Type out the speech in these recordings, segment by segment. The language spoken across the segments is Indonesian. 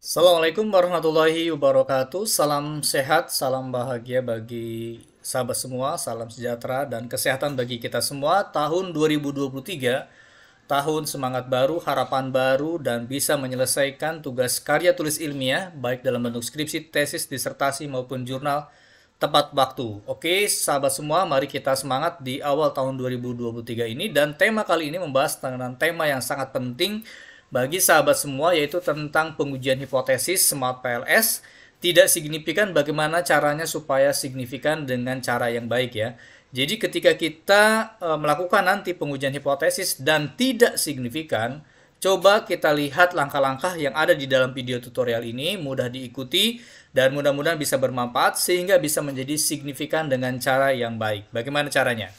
Assalamualaikum warahmatullahi wabarakatuh. Salam sehat, salam bahagia bagi sahabat semua, salam sejahtera dan kesehatan bagi kita semua. Tahun 2023, tahun semangat baru, harapan baru dan bisa menyelesaikan tugas karya tulis ilmiah baik dalam bentuk skripsi, tesis, disertasi maupun jurnal tepat waktu. Oke, sahabat semua, mari kita semangat di awal tahun 2023 ini dan tema kali ini membahas tentang tema yang sangat penting bagi sahabat semua yaitu tentang pengujian hipotesis smart PLS tidak signifikan bagaimana caranya supaya signifikan dengan cara yang baik ya. Jadi ketika kita e, melakukan nanti pengujian hipotesis dan tidak signifikan, coba kita lihat langkah-langkah yang ada di dalam video tutorial ini, mudah diikuti dan mudah-mudahan bisa bermanfaat sehingga bisa menjadi signifikan dengan cara yang baik. Bagaimana caranya?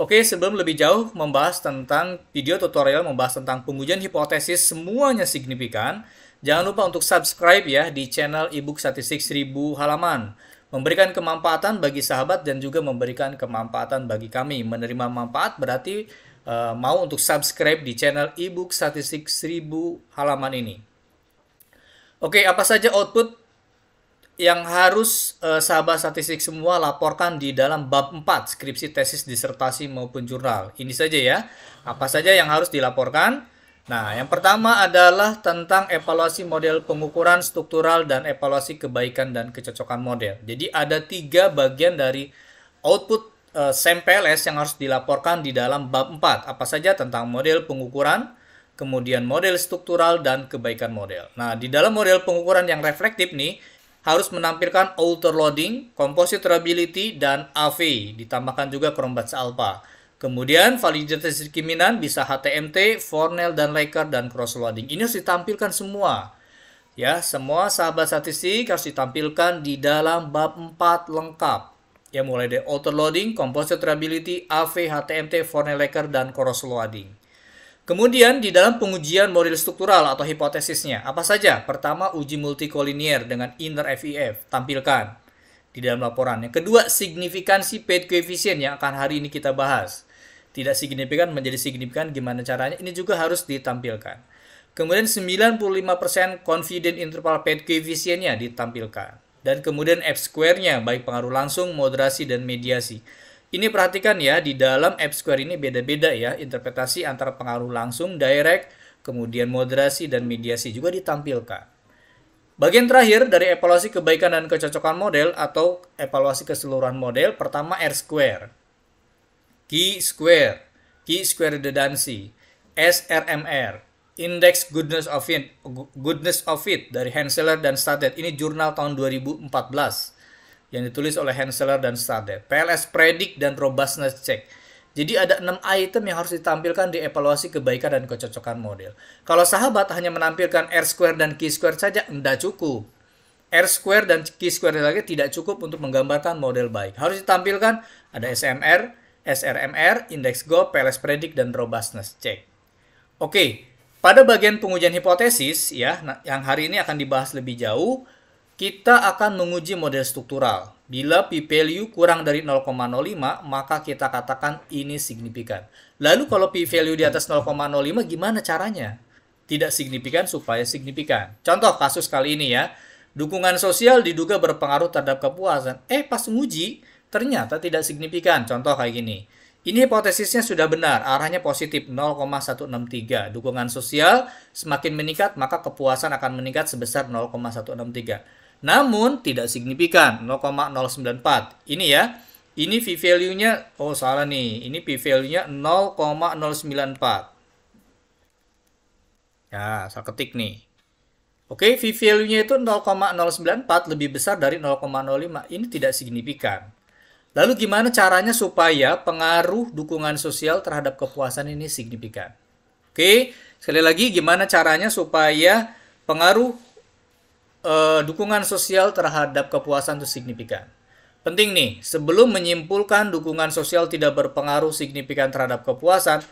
Oke, sebelum lebih jauh membahas tentang video tutorial membahas tentang pengujian hipotesis semuanya signifikan, jangan lupa untuk subscribe ya di channel ebook statistik 1000 halaman. Memberikan kemanfaatan bagi sahabat dan juga memberikan kemanfaatan bagi kami. Menerima manfaat berarti uh, mau untuk subscribe di channel ebook statistik 1000 halaman ini. Oke, apa saja output yang harus eh, sahabat statistik semua laporkan di dalam bab 4 skripsi tesis disertasi maupun jurnal. Ini saja ya. Apa saja yang harus dilaporkan? Nah, yang pertama adalah tentang evaluasi model pengukuran struktural dan evaluasi kebaikan dan kecocokan model. Jadi ada tiga bagian dari output e, eh, SEMPLS yang harus dilaporkan di dalam bab 4. Apa saja tentang model pengukuran, kemudian model struktural dan kebaikan model. Nah, di dalam model pengukuran yang reflektif nih, harus menampilkan loading, composite reliability, dan AV. Ditambahkan juga chrome Chromebats Alpha. Kemudian validitas keminan bisa HTMT, Fornell dan Laker dan cross loading. Ini harus ditampilkan semua. Ya, semua sahabat statistik harus ditampilkan di dalam bab 4 lengkap. Ya, mulai dari auto loading, composite reliability, AV, HTMT, Fornell Laker dan cross loading. Kemudian di dalam pengujian model struktural atau hipotesisnya, apa saja? Pertama, uji multikolinier dengan inner FIF, e tampilkan di dalam laporan. Yang kedua, signifikansi paid coefficient yang akan hari ini kita bahas. Tidak signifikan menjadi signifikan gimana caranya, ini juga harus ditampilkan. Kemudian 95% confident interval paid coefficientnya ditampilkan. Dan kemudian F square-nya, baik pengaruh langsung, moderasi, dan mediasi. Ini perhatikan ya, di dalam F square ini beda-beda ya, interpretasi antara pengaruh langsung, direct, kemudian moderasi, dan mediasi juga ditampilkan. Bagian terakhir dari evaluasi kebaikan dan kecocokan model atau evaluasi keseluruhan model, pertama R square, Q square, Q square redundancy, SRMR, Index Goodness of It, Goodness of It dari Henseler dan Stated. Ini jurnal tahun 2014 yang ditulis oleh Henseler dan Stade. PLS Predict dan Robustness Check. Jadi ada 6 item yang harus ditampilkan di evaluasi kebaikan dan kecocokan model. Kalau sahabat hanya menampilkan R square dan Q square saja tidak cukup. R square dan Q square lagi tidak cukup untuk menggambarkan model baik. Harus ditampilkan ada SMR, SRMR, Index Go, PLS Predict dan Robustness Check. Oke, pada bagian pengujian hipotesis ya nah, yang hari ini akan dibahas lebih jauh, kita akan menguji model struktural. Bila P value kurang dari 0,05, maka kita katakan ini signifikan. Lalu kalau P value di atas 0,05 gimana caranya? Tidak signifikan supaya signifikan. Contoh kasus kali ini ya. Dukungan sosial diduga berpengaruh terhadap kepuasan. Eh, pas menguji ternyata tidak signifikan. Contoh kayak gini. Ini hipotesisnya sudah benar, arahnya positif 0,163. Dukungan sosial semakin meningkat, maka kepuasan akan meningkat sebesar 0,163 namun tidak signifikan 0,094. Ini ya. Ini p value-nya oh salah nih. Ini p value-nya 0,094. Ya, saya ketik nih. Oke, p value-nya itu 0,094 lebih besar dari 0,05. Ini tidak signifikan. Lalu gimana caranya supaya pengaruh dukungan sosial terhadap kepuasan ini signifikan? Oke, sekali lagi gimana caranya supaya pengaruh eh, dukungan sosial terhadap kepuasan itu signifikan. Penting nih, sebelum menyimpulkan dukungan sosial tidak berpengaruh signifikan terhadap kepuasan,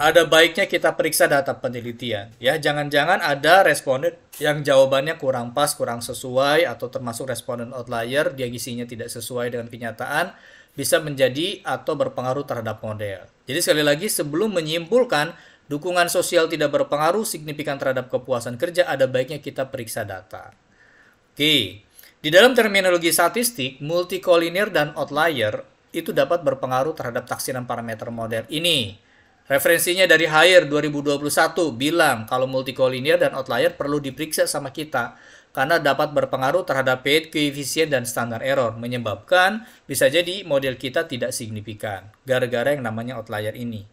ada baiknya kita periksa data penelitian. Ya, jangan-jangan ada responden yang jawabannya kurang pas, kurang sesuai, atau termasuk responden outlier, dia isinya tidak sesuai dengan kenyataan, bisa menjadi atau berpengaruh terhadap model. Jadi sekali lagi, sebelum menyimpulkan Dukungan sosial tidak berpengaruh signifikan terhadap kepuasan kerja, ada baiknya kita periksa data. Oke, di dalam terminologi statistik, multikolinear dan outlier itu dapat berpengaruh terhadap taksiran parameter model ini. Referensinya dari Hire 2021 bilang kalau multikolinear dan outlier perlu diperiksa sama kita karena dapat berpengaruh terhadap paid koefisien dan standar error menyebabkan bisa jadi model kita tidak signifikan gara-gara yang namanya outlier ini.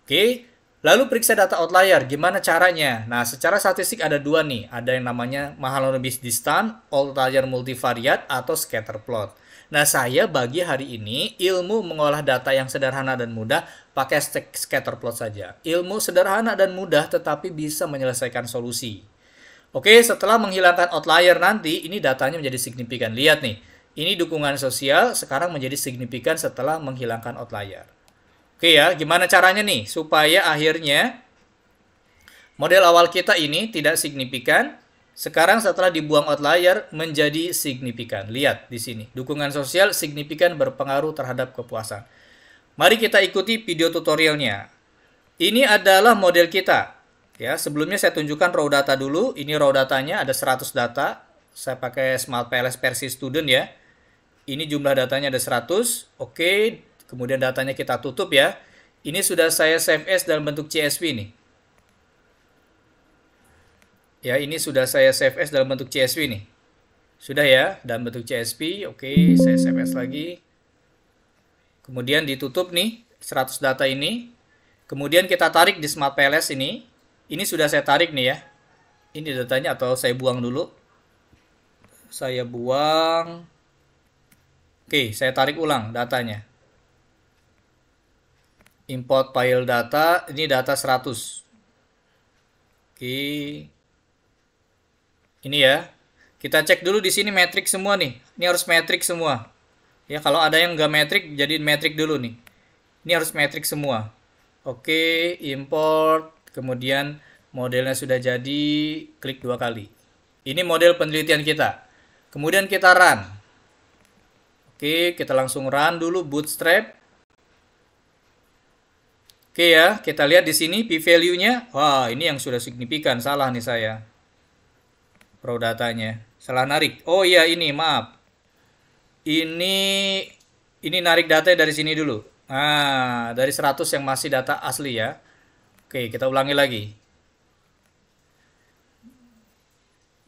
Oke, Lalu periksa data outlier, gimana caranya? Nah, secara statistik ada dua nih, ada yang namanya Mahalanobis distant, outlier multivariate, atau scatter plot. Nah, saya bagi hari ini ilmu mengolah data yang sederhana dan mudah pakai scatter plot saja. Ilmu sederhana dan mudah tetapi bisa menyelesaikan solusi. Oke, setelah menghilangkan outlier nanti, ini datanya menjadi signifikan. Lihat nih, ini dukungan sosial sekarang menjadi signifikan setelah menghilangkan outlier. Oke ya, gimana caranya nih supaya akhirnya model awal kita ini tidak signifikan, sekarang setelah dibuang outlier menjadi signifikan. Lihat di sini, dukungan sosial signifikan berpengaruh terhadap kepuasan. Mari kita ikuti video tutorialnya. Ini adalah model kita. Ya, sebelumnya saya tunjukkan raw data dulu. Ini raw datanya ada 100 data. Saya pakai Smart PLS versi student ya. Ini jumlah datanya ada 100. Oke, Kemudian datanya kita tutup ya. Ini sudah saya SMS dalam bentuk CSV nih. Ya, ini sudah saya save as dalam bentuk CSV nih. Sudah ya, dalam bentuk CSV. Oke, saya save as lagi. Kemudian ditutup nih 100 data ini. Kemudian kita tarik di Smart PLS ini. Ini sudah saya tarik nih ya. Ini datanya atau saya buang dulu. Saya buang. Oke, saya tarik ulang datanya import file data ini data 100 oke ini ya kita cek dulu di sini metrik semua nih ini harus metrik semua ya kalau ada yang nggak metrik jadi metrik dulu nih ini harus metrik semua oke import kemudian modelnya sudah jadi klik dua kali ini model penelitian kita kemudian kita run oke kita langsung run dulu bootstrap Oke ya, kita lihat di sini p-value-nya. Wah, ini yang sudah signifikan. Salah nih saya. Pro datanya. Salah narik. Oh iya, ini maaf. Ini ini narik data dari sini dulu. Nah, dari 100 yang masih data asli ya. Oke, kita ulangi lagi.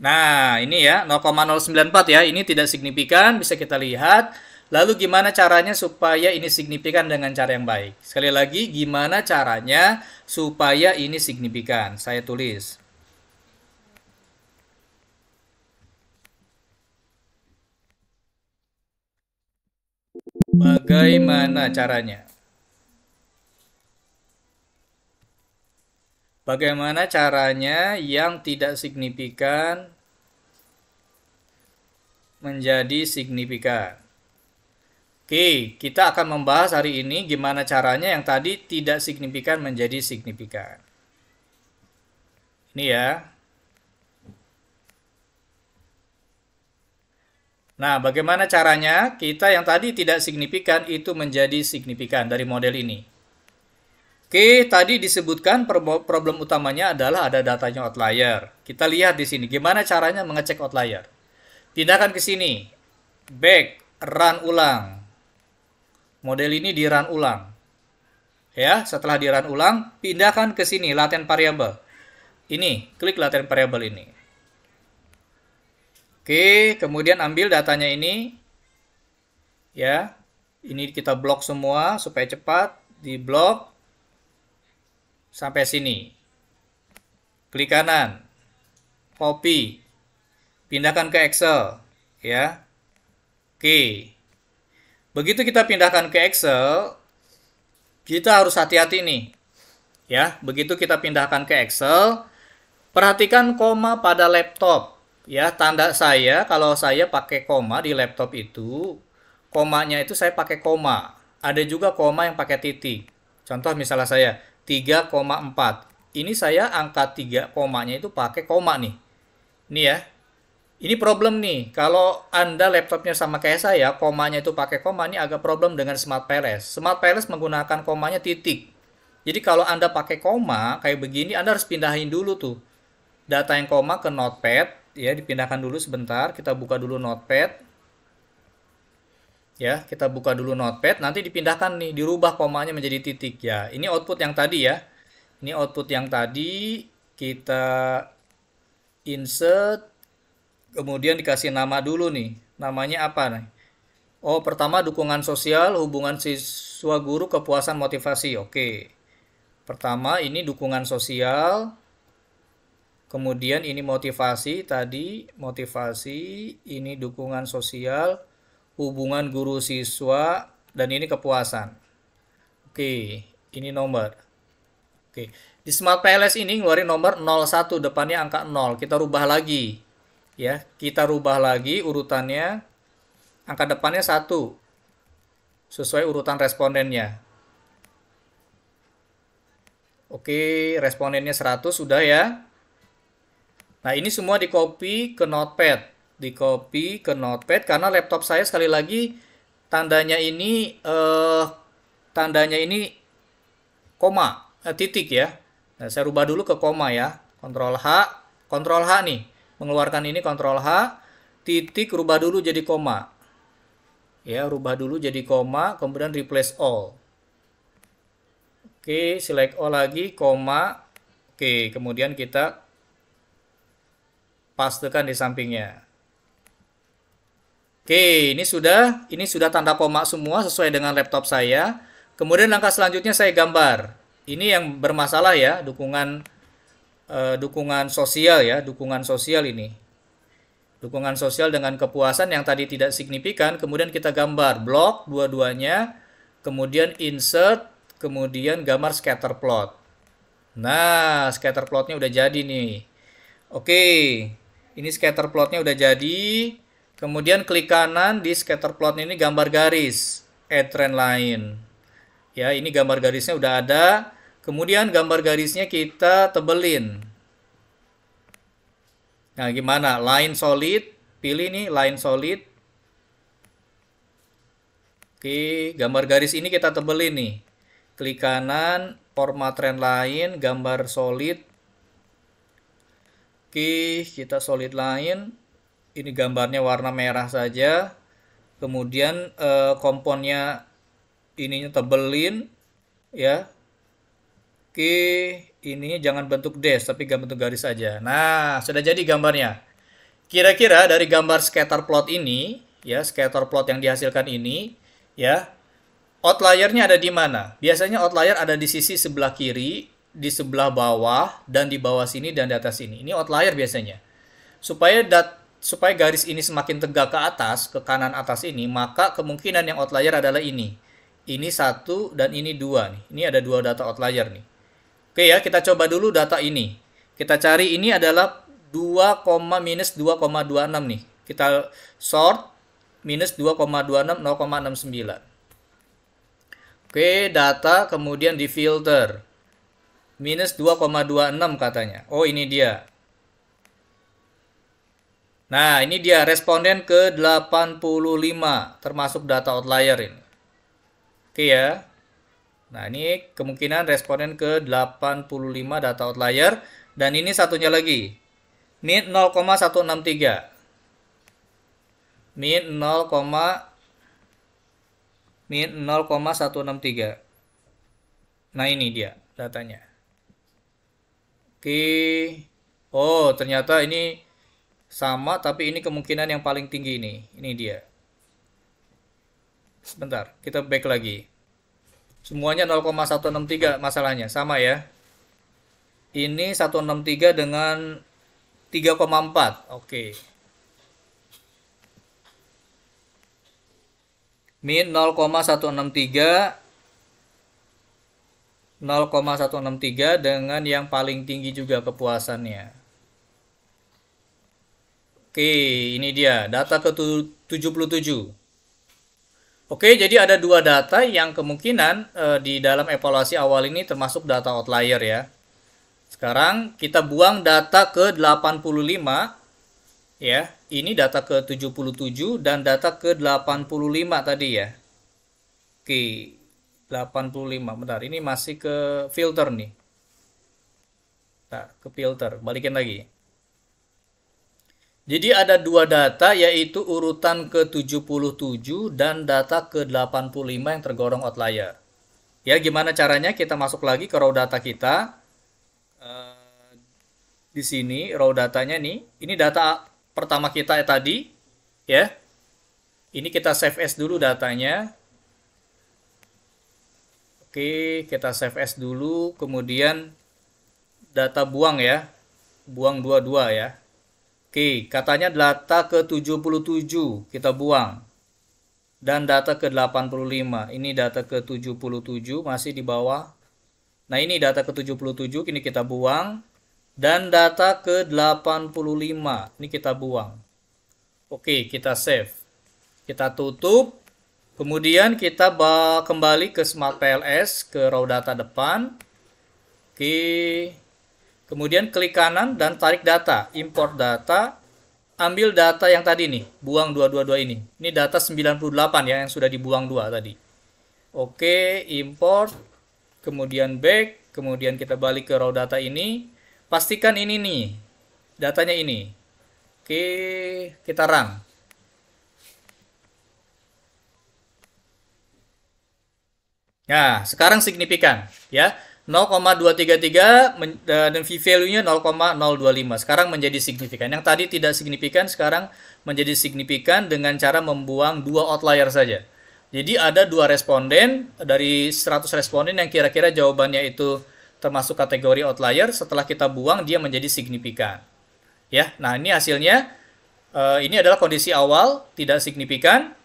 Nah, ini ya 0,094 ya. Ini tidak signifikan, bisa kita lihat. Lalu gimana caranya supaya ini signifikan dengan cara yang baik? Sekali lagi, gimana caranya supaya ini signifikan? Saya tulis. Bagaimana caranya? Bagaimana caranya yang tidak signifikan menjadi signifikan? Oke, kita akan membahas hari ini gimana caranya yang tadi tidak signifikan menjadi signifikan. Ini ya. Nah, bagaimana caranya kita yang tadi tidak signifikan itu menjadi signifikan dari model ini? Oke, tadi disebutkan problem utamanya adalah ada datanya outlier. Kita lihat di sini gimana caranya mengecek outlier. Tindakan ke sini. Back, run ulang Model ini di run ulang. Ya, setelah di run ulang, pindahkan ke sini latent variable. Ini, klik latent variable ini. Oke, kemudian ambil datanya ini. Ya. Ini kita blok semua supaya cepat, di blok sampai sini. Klik kanan. Copy. Pindahkan ke Excel, ya. Oke. Begitu kita pindahkan ke Excel, kita harus hati-hati nih. Ya, begitu kita pindahkan ke Excel, perhatikan koma pada laptop. Ya, tanda saya kalau saya pakai koma di laptop itu, komanya itu saya pakai koma. Ada juga koma yang pakai titik. Contoh misalnya saya 3,4. Ini saya angka 3 komanya itu pakai koma nih. Ini ya, ini problem nih, kalau Anda laptopnya sama kayak saya, komanya itu pakai koma, ini agak problem dengan Smart Palace. Smart Palace menggunakan komanya titik. Jadi kalau Anda pakai koma, kayak begini, Anda harus pindahin dulu tuh. Data yang koma ke notepad, ya dipindahkan dulu sebentar, kita buka dulu notepad. Ya, kita buka dulu notepad, nanti dipindahkan nih, dirubah komanya menjadi titik. Ya, ini output yang tadi ya. Ini output yang tadi, kita insert Kemudian dikasih nama dulu nih. Namanya apa nih? Oh, pertama dukungan sosial, hubungan siswa guru, kepuasan motivasi. Oke. Pertama ini dukungan sosial. Kemudian ini motivasi tadi, motivasi, ini dukungan sosial, hubungan guru siswa dan ini kepuasan. Oke, ini nomor. Oke, di Smart PLS ini ngeluarin nomor 01 depannya angka 0. Kita rubah lagi ya kita rubah lagi urutannya angka depannya satu sesuai urutan respondennya oke respondennya 100 sudah ya nah ini semua di copy ke notepad di copy ke notepad karena laptop saya sekali lagi tandanya ini eh, tandanya ini koma eh, titik ya nah, saya rubah dulu ke koma ya kontrol H kontrol H nih mengeluarkan ini kontrol H, titik rubah dulu jadi koma. Ya, rubah dulu jadi koma, kemudian replace all. Oke, select all lagi, koma. Oke, kemudian kita pastekan di sampingnya. Oke, ini sudah ini sudah tanda koma semua sesuai dengan laptop saya. Kemudian langkah selanjutnya saya gambar. Ini yang bermasalah ya, dukungan Eh, dukungan sosial ya, dukungan sosial ini. Dukungan sosial dengan kepuasan yang tadi tidak signifikan, kemudian kita gambar blok dua-duanya, kemudian insert, kemudian gambar scatter plot. Nah, scatter plotnya udah jadi nih. Oke, ini scatter plotnya udah jadi. Kemudian klik kanan di scatter plot ini gambar garis, add trend line. Ya, ini gambar garisnya udah ada. Kemudian gambar garisnya kita tebelin. Nah, gimana? Line solid, pilih nih line solid. Oke, gambar garis ini kita tebelin nih. Klik kanan, format trend lain, gambar solid. Oke, kita solid lain. Ini gambarnya warna merah saja. Kemudian eh, komponnya ininya tebelin ya Oke, ini jangan bentuk dash, tapi bentuk garis aja. Nah, sudah jadi gambarnya. Kira-kira dari gambar scatter plot ini, ya, scatter plot yang dihasilkan ini, ya, outliernya ada di mana? Biasanya outlier ada di sisi sebelah kiri, di sebelah bawah, dan di bawah sini dan di atas sini. Ini outlier biasanya. Supaya dat supaya garis ini semakin tegak ke atas, ke kanan atas ini, maka kemungkinan yang outlier adalah ini. Ini satu dan ini dua nih. Ini ada dua data outlier nih. Oke ya, kita coba dulu data ini. Kita cari ini adalah 2, minus 2,26 nih. Kita sort minus 2,26 0,69. Oke, data kemudian di filter. Minus 2,26 katanya. Oh, ini dia. Nah, ini dia responden ke 85 termasuk data outlier ini. Oke ya. Nah, ini kemungkinan responden ke 85 data outlier. Dan ini satunya lagi. Min 0,163. Min 0, min 0,163. Nah, ini dia datanya. Oke. Oh, ternyata ini sama, tapi ini kemungkinan yang paling tinggi ini. Ini dia. Sebentar, kita back lagi. Semuanya 0,163 masalahnya, sama ya. Ini 163 dengan 3,4. Oke. Min 0,163 0,163 dengan yang paling tinggi juga kepuasannya. Oke, ini dia data ke 77. Oke, jadi ada dua data yang kemungkinan e, di dalam evaluasi awal ini termasuk data outlier ya. Sekarang kita buang data ke 85 ya. Ini data ke 77 dan data ke 85 tadi ya. Oke, 85. Bentar, ini masih ke filter nih. Nah, ke filter. Balikin lagi. Jadi ada dua data yaitu urutan ke-77 dan data ke-85 yang tergolong outlier. Ya, gimana caranya? Kita masuk lagi ke row data kita. Eh, di sini row datanya nih. Ini data pertama kita ya tadi, ya. Ini kita save as dulu datanya. Oke, kita save as dulu, kemudian data buang ya. Buang dua-dua ya. Oke, katanya data ke-77 kita buang. Dan data ke-85. Ini data ke-77 masih di bawah. Nah, ini data ke-77 ini kita buang dan data ke-85 ini kita buang. Oke, kita save. Kita tutup. Kemudian kita kembali ke Smart PLS ke raw data depan. Oke. Kemudian klik kanan dan tarik data, import data, ambil data yang tadi nih, buang 222 ini. Ini data 98 ya yang sudah dibuang dua tadi. Oke, import, kemudian back, kemudian kita balik ke raw data ini. Pastikan ini nih, datanya ini. Oke, kita run. Nah, sekarang signifikan ya. 0,233 e, dan V value-nya 0,025. Sekarang menjadi signifikan. Yang tadi tidak signifikan sekarang menjadi signifikan dengan cara membuang dua outlier saja. Jadi ada dua responden dari 100 responden yang kira-kira jawabannya itu termasuk kategori outlier. Setelah kita buang dia menjadi signifikan. Ya, nah ini hasilnya e, ini adalah kondisi awal tidak signifikan.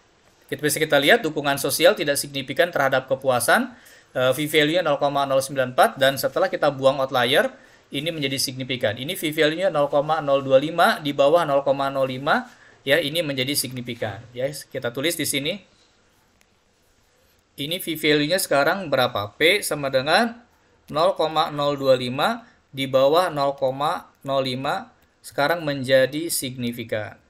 Kita bisa kita lihat dukungan sosial tidak signifikan terhadap kepuasan Eh, v value-nya 0,094 dan setelah kita buang outlier ini menjadi signifikan. Ini V value-nya 0,025 di bawah 0,05 ya ini menjadi signifikan. Ya, kita tulis di sini. Ini V value-nya sekarang berapa? P sama dengan 0,025 di bawah 0,05 sekarang menjadi signifikan.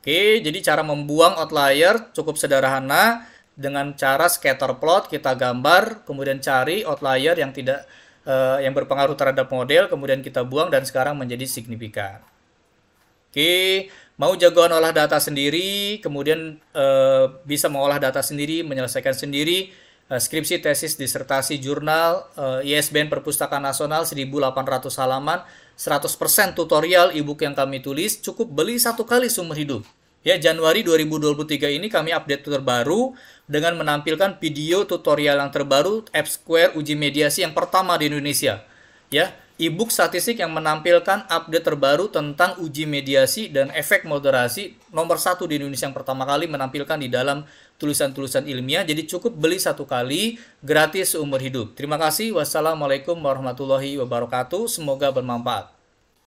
Oke, jadi cara membuang outlier cukup sederhana dengan cara scatter plot kita gambar kemudian cari outlier yang tidak uh, yang berpengaruh terhadap model kemudian kita buang dan sekarang menjadi signifikan. Oke, mau jagoan olah data sendiri kemudian uh, bisa mengolah data sendiri, menyelesaikan sendiri uh, skripsi, tesis, disertasi, jurnal, uh, ISBN Perpustakaan Nasional 1800 halaman, 100% tutorial ebook yang kami tulis, cukup beli satu kali sumber hidup Ya, Januari 2023 ini kami update terbaru dengan menampilkan video tutorial yang terbaru App Square uji mediasi yang pertama di Indonesia. Ya, e-book statistik yang menampilkan update terbaru tentang uji mediasi dan efek moderasi nomor satu di Indonesia yang pertama kali menampilkan di dalam tulisan-tulisan ilmiah. Jadi cukup beli satu kali, gratis seumur hidup. Terima kasih. Wassalamualaikum warahmatullahi wabarakatuh. Semoga bermanfaat.